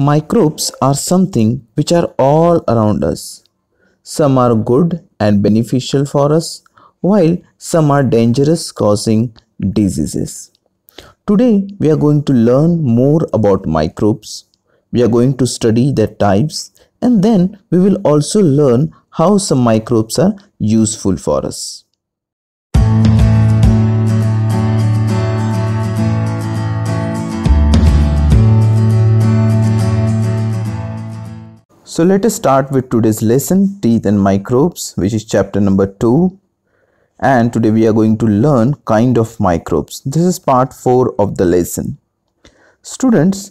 Microbes are something which are all around us. Some are good and beneficial for us, while some are dangerous causing diseases. Today, we are going to learn more about microbes. We are going to study their types and then we will also learn how some microbes are useful for us. So let us start with today's lesson teeth and microbes which is chapter number 2 and today we are going to learn kind of microbes. This is part 4 of the lesson. Students,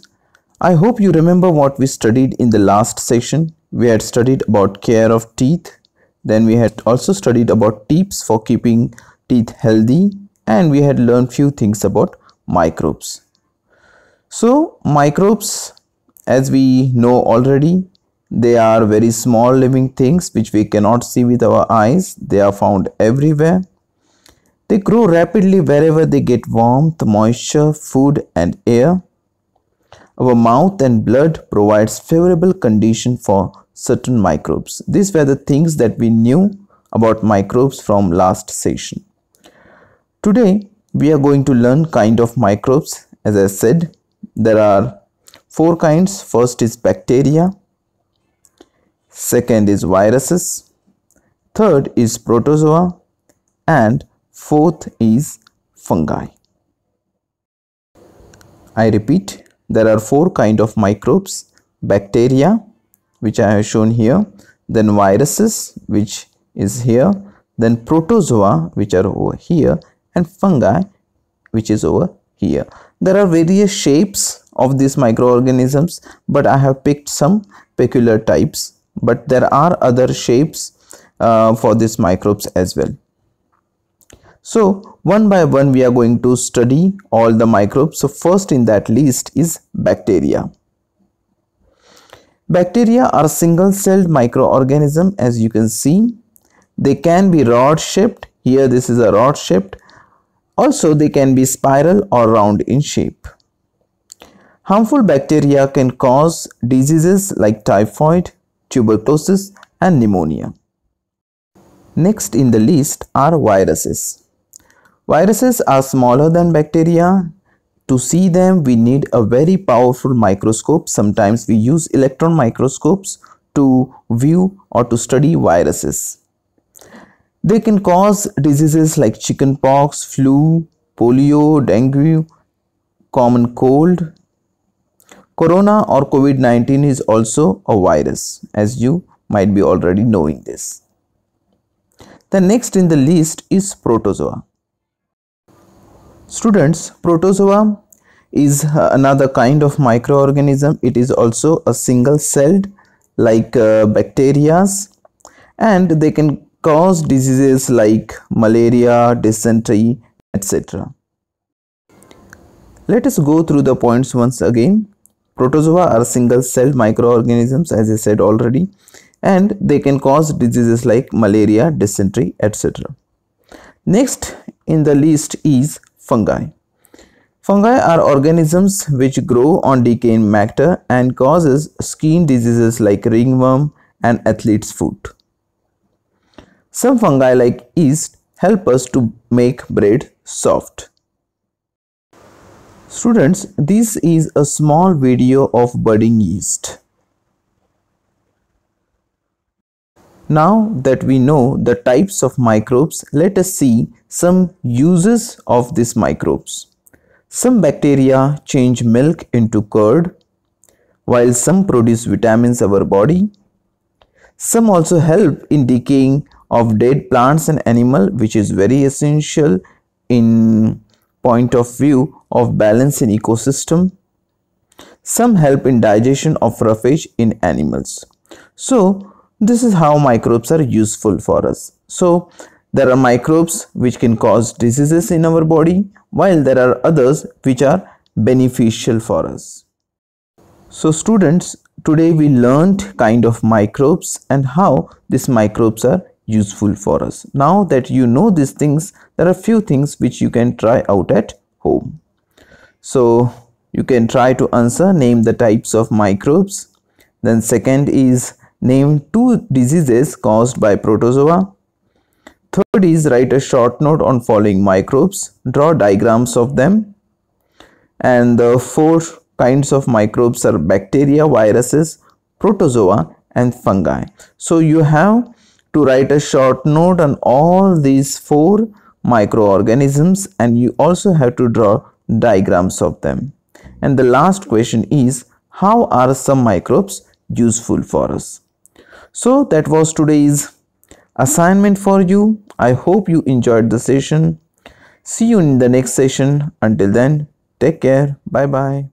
I hope you remember what we studied in the last section. We had studied about care of teeth. Then we had also studied about tips for keeping teeth healthy and we had learned few things about microbes. So microbes as we know already they are very small living things which we cannot see with our eyes. They are found everywhere. They grow rapidly wherever they get warmth, moisture, food and air. Our mouth and blood provides favorable condition for certain microbes. These were the things that we knew about microbes from last session. Today we are going to learn kind of microbes. As I said, there are four kinds. First is bacteria second is viruses, third is protozoa and fourth is fungi. I repeat, there are four kind of microbes, bacteria which I have shown here, then viruses which is here, then protozoa which are over here and fungi which is over here. There are various shapes of these microorganisms but I have picked some peculiar types but there are other shapes uh, for these microbes as well. So one by one we are going to study all the microbes. So first in that list is bacteria. Bacteria are single-celled microorganism as you can see. They can be rod-shaped. Here this is a rod-shaped. Also they can be spiral or round in shape. Harmful bacteria can cause diseases like typhoid, tuberculosis and pneumonia. Next in the list are viruses. Viruses are smaller than bacteria. To see them we need a very powerful microscope. Sometimes we use electron microscopes to view or to study viruses. They can cause diseases like chickenpox, flu, polio, dengue, common cold, Corona or COVID-19 is also a virus as you might be already knowing this. The next in the list is protozoa. Students, protozoa is uh, another kind of microorganism. It is also a single celled like uh, bacteria and they can cause diseases like malaria, dysentery, etc. Let us go through the points once again. Protozoa are single cell microorganisms as I said already and they can cause diseases like malaria, dysentery, etc. Next in the list is fungi. Fungi are organisms which grow on decaying matter and causes skin diseases like ringworm and athlete's foot. Some fungi like yeast help us to make bread soft. Students, this is a small video of budding yeast. Now that we know the types of microbes, let us see some uses of these microbes. Some bacteria change milk into curd, while some produce vitamins our body. Some also help in decaying of dead plants and animal which is very essential in point of view of balance in ecosystem. Some help in digestion of roughage in animals. So this is how microbes are useful for us. So there are microbes which can cause diseases in our body while there are others which are beneficial for us. So students, today we learned kind of microbes and how these microbes are useful for us. Now that you know these things, there are few things which you can try out at home. So you can try to answer, name the types of microbes. Then second is name two diseases caused by protozoa. Third is write a short note on following microbes, draw diagrams of them. And the four kinds of microbes are bacteria, viruses, protozoa and fungi. So you have to write a short note on all these four microorganisms and you also have to draw diagrams of them. And the last question is how are some microbes useful for us? So that was today's assignment for you. I hope you enjoyed the session. See you in the next session. Until then, take care. Bye bye.